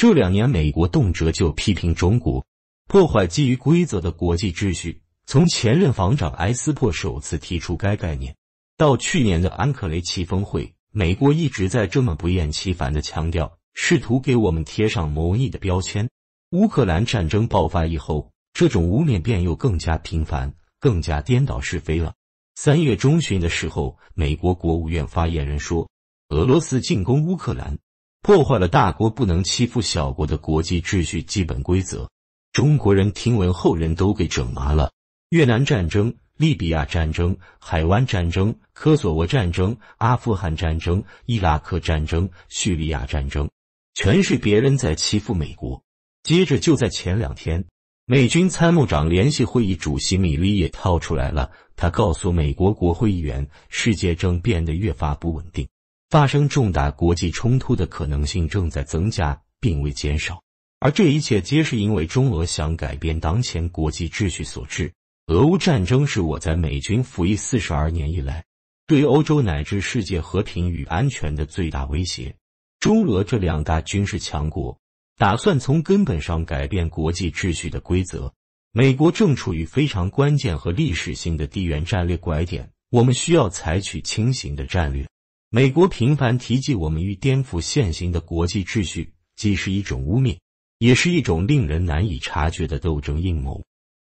这两年，美国动辄就批评中国破坏基于规则的国际秩序。从前任防长埃斯珀首次提出该概念，到去年的安克雷奇峰会，美国一直在这么不厌其烦的强调，试图给我们贴上谋逆的标签。乌克兰战争爆发以后，这种污蔑便又更加频繁，更加颠倒是非了。三月中旬的时候，美国国务院发言人说，俄罗斯进攻乌克兰。破坏了大国不能欺负小国的国际秩序基本规则。中国人听闻后人都给整麻了。越南战争、利比亚战争、海湾战争、科索沃战争、阿富汗战争、伊拉克战争、叙利亚战争，全是别人在欺负美国。接着就在前两天，美军参谋长联席会议主席米利也套出来了，他告诉美国国会议员，世界正变得越发不稳定。发生重大国际冲突的可能性正在增加，并未减少。而这一切皆是因为中俄想改变当前国际秩序所致。俄乌战争是我在美军服役四十二年以来，对欧洲乃至世界和平与安全的最大威胁。中俄这两大军事强国打算从根本上改变国际秩序的规则。美国正处于非常关键和历史性的地缘战略拐点，我们需要采取轻型的战略。美国频繁提及我们欲颠覆现行的国际秩序，既是一种污蔑，也是一种令人难以察觉的斗争阴谋。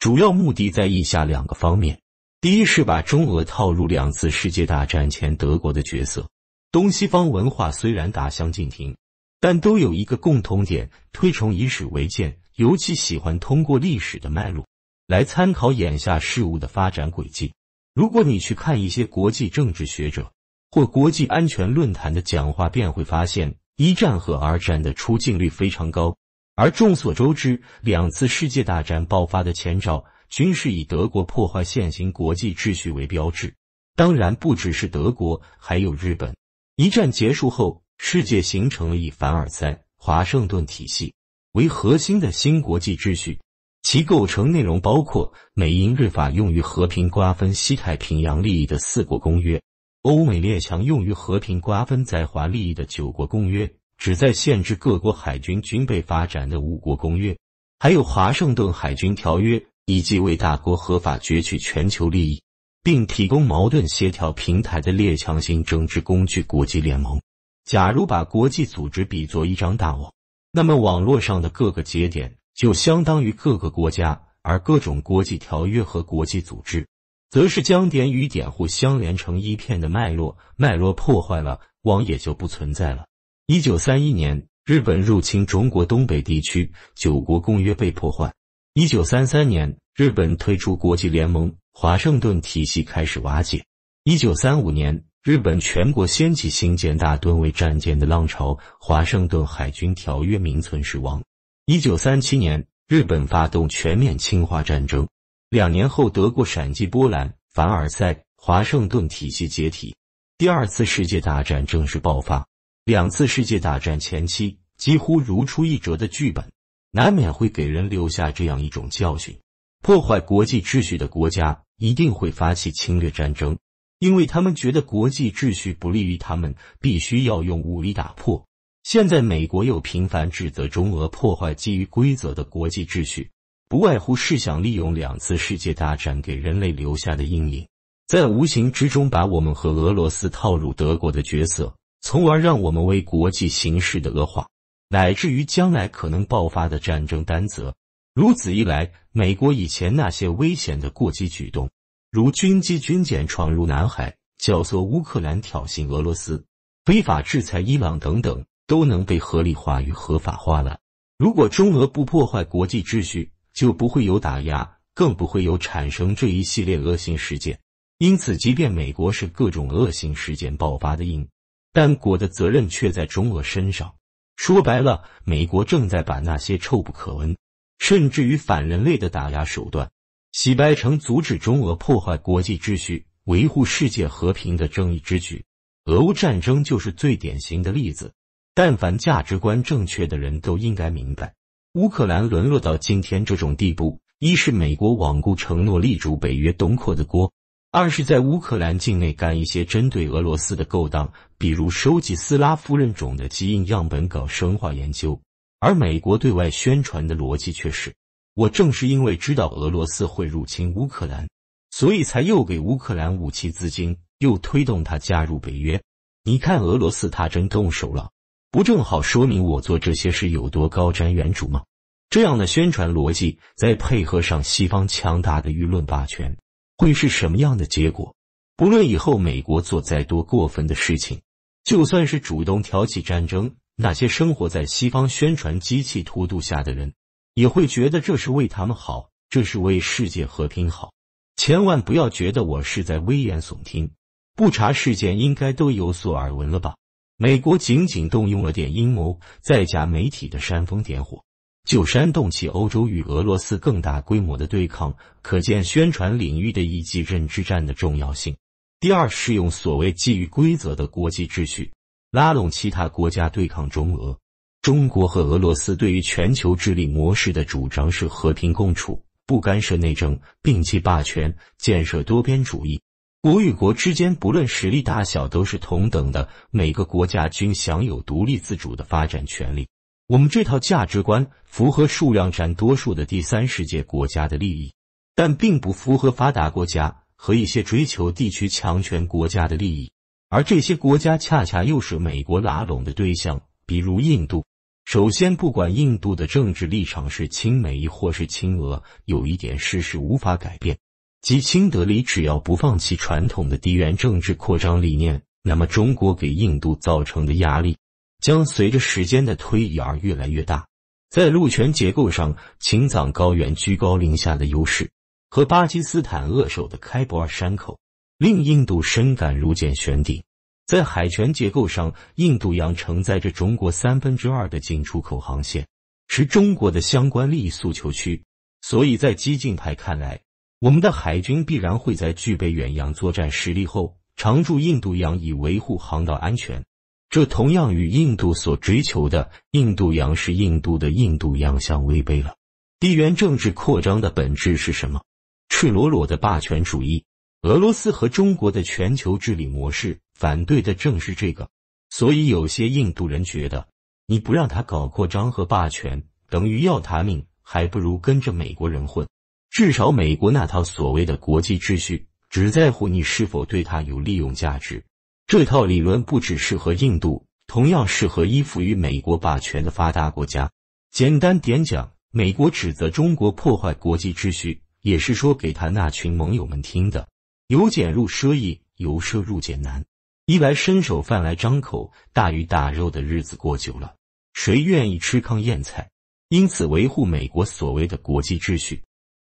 主要目的在以下两个方面：第一是把中俄套入两次世界大战前德国的角色。东西方文化虽然大相径庭，但都有一个共同点，推崇以史为鉴，尤其喜欢通过历史的脉络来参考眼下事物的发展轨迹。如果你去看一些国际政治学者，或国际安全论坛的讲话便会发现，一战和二战的出镜率非常高。而众所周知，两次世界大战爆发的前兆均是以德国破坏现行国际秩序为标志。当然，不只是德国，还有日本。一战结束后，世界形成了以凡尔赛华盛顿体系为核心的新国际秩序，其构成内容包括美英日法用于和平瓜分西太平洋利益的四国公约。欧美列强用于和平瓜分在华利益的九国公约，旨在限制各国海军军备发展的五国公约，还有华盛顿海军条约，以及为大国合法攫取全球利益并提供矛盾协调平台的列强性政治工具——国际联盟。假如把国际组织比作一张大网，那么网络上的各个节点就相当于各个国家，而各种国际条约和国际组织。则是将点与点互相连成一片的脉络，脉络破坏了，网也就不存在了。一九三一年，日本入侵中国东北地区，九国公约被破坏。一九三三年，日本退出国际联盟，华盛顿体系开始瓦解。一九三五年，日本全国掀起新建大吨位战舰的浪潮，华盛顿海军条约名存实亡。一九三七年，日本发动全面侵华战争。两年后，德国闪击波兰，凡尔赛、华盛顿体系解体，第二次世界大战正式爆发。两次世界大战前期几乎如出一辙的剧本，难免会给人留下这样一种教训：破坏国际秩序的国家一定会发起侵略战争，因为他们觉得国际秩序不利于他们，必须要用武力打破。现在，美国又频繁指责中俄破坏基于规则的国际秩序。不外乎是想利用两次世界大战给人类留下的阴影，在无形之中把我们和俄罗斯套入德国的角色，从而让我们为国际形势的恶化，乃至于将来可能爆发的战争担责。如此一来，美国以前那些危险的过激举动，如军机军舰闯入南海、教唆乌克兰挑衅俄罗斯、非法制裁伊朗等等，都能被合理化与合法化了。如果中俄不破坏国际秩序，就不会有打压，更不会有产生这一系列恶性事件。因此，即便美国是各种恶性事件爆发的因，但果的责任却在中俄身上。说白了，美国正在把那些臭不可闻，甚至于反人类的打压手段，洗白成阻止中俄破坏国际秩序、维护世界和平的正义之举。俄乌战争就是最典型的例子。但凡价值观正确的人都应该明白。乌克兰沦落到今天这种地步，一是美国罔顾承诺、力主北约东扩的锅；二是，在乌克兰境内干一些针对俄罗斯的勾当，比如收集斯拉夫人种的基因样本，搞生化研究。而美国对外宣传的逻辑却是：我正是因为知道俄罗斯会入侵乌克兰，所以才又给乌克兰武器资金，又推动他加入北约。你看，俄罗斯他真动手了。不正好说明我做这些事有多高瞻远瞩吗？这样的宣传逻辑，再配合上西方强大的舆论霸权，会是什么样的结果？不论以后美国做再多过分的事情，就算是主动挑起战争，那些生活在西方宣传机器荼毒下的人，也会觉得这是为他们好，这是为世界和平好。千万不要觉得我是在危言耸听，不查事件应该都有所耳闻了吧？美国仅仅动用了点阴谋，在假媒体的煽风点火，就煽动起欧洲与俄罗斯更大规模的对抗。可见宣传领域的“一己认知战”的重要性。第二，是用所谓基于规则的国际秩序，拉拢其他国家对抗中俄。中国和俄罗斯对于全球治理模式的主张是和平共处，不干涉内政，并弃霸权，建设多边主义。国与国之间，不论实力大小，都是同等的。每个国家均享有独立自主的发展权利。我们这套价值观符合数量占多数的第三世界国家的利益，但并不符合发达国家和一些追求地区强权国家的利益。而这些国家恰恰又是美国拉拢的对象，比如印度。首先，不管印度的政治立场是亲美亦或是亲俄，有一点事实无法改变。即，新德里只要不放弃传统的地缘政治扩张理念，那么中国给印度造成的压力将随着时间的推移而越来越大。在陆权结构上，青藏高原居高临下的优势和巴基斯坦扼守的开伯尔山口，令印度深感如见悬顶。在海权结构上，印度洋承载着中国三分之二的进出口航线，是中国的相关利益诉求区，所以在激进派看来。我们的海军必然会在具备远洋作战实力后，常驻印度洋以维护航道安全。这同样与印度所追求的“印度洋是印度的印度洋”相违背了。地缘政治扩张的本质是什么？赤裸裸的霸权主义。俄罗斯和中国的全球治理模式反对的正是这个。所以有些印度人觉得，你不让他搞扩张和霸权，等于要他命，还不如跟着美国人混。至少美国那套所谓的国际秩序，只在乎你是否对它有利用价值。这套理论不只适合印度，同样适合依附于美国霸权的发达国家。简单点讲，美国指责中国破坏国际秩序，也是说给他那群盟友们听的。由俭入奢易，由奢入俭难。衣来伸手，饭来张口，大鱼大肉的日子过久了，谁愿意吃糠咽菜？因此，维护美国所谓的国际秩序。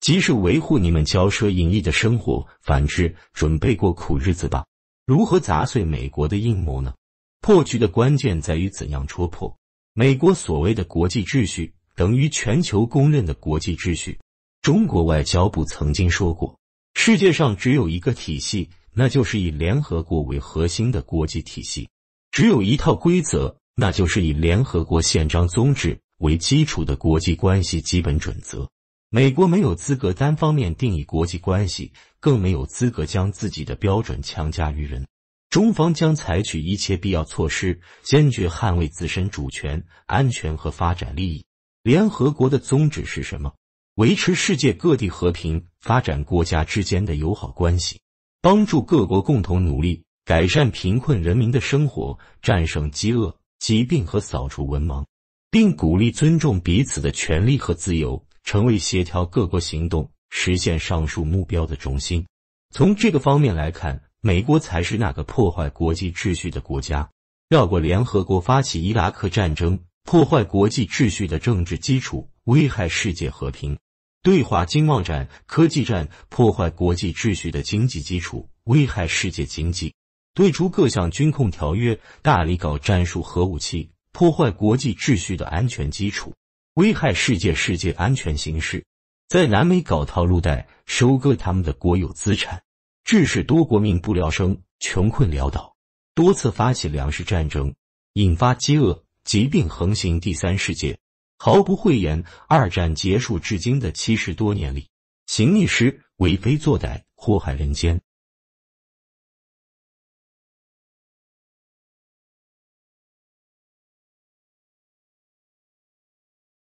即是维护你们骄奢淫逸的生活，反之，准备过苦日子吧。如何砸碎美国的阴谋呢？破局的关键在于怎样戳破美国所谓的国际秩序，等于全球公认的国际秩序。中国外交部曾经说过，世界上只有一个体系，那就是以联合国为核心的国际体系；只有一套规则，那就是以联合国宪章宗旨为基础的国际关系基本准则。美国没有资格单方面定义国际关系，更没有资格将自己的标准强加于人。中方将采取一切必要措施，坚决捍卫自身主权、安全和发展利益。联合国的宗旨是什么？维持世界各地和平，发展国家之间的友好关系，帮助各国共同努力改善贫困人民的生活，战胜饥饿、疾病和扫除文盲，并鼓励尊重彼此的权利和自由。成为协调各国行动、实现上述目标的中心。从这个方面来看，美国才是那个破坏国际秩序的国家。绕过联合国发起伊拉克战争，破坏国际秩序的政治基础，危害世界和平；对华经贸战、科技战，破坏国际秩序的经济基础，危害世界经济；对出各项军控条约，大力搞战术核武器，破坏国际秩序的安全基础。危害世界，世界安全形势，在南美搞套路贷，收割他们的国有资产，致使多国民不聊生，穷困潦倒，多次发起粮食战争，引发饥饿、疾病横行第三世界，毫不讳言，二战结束至今的七十多年里，行逆施，为非作歹，祸害人间。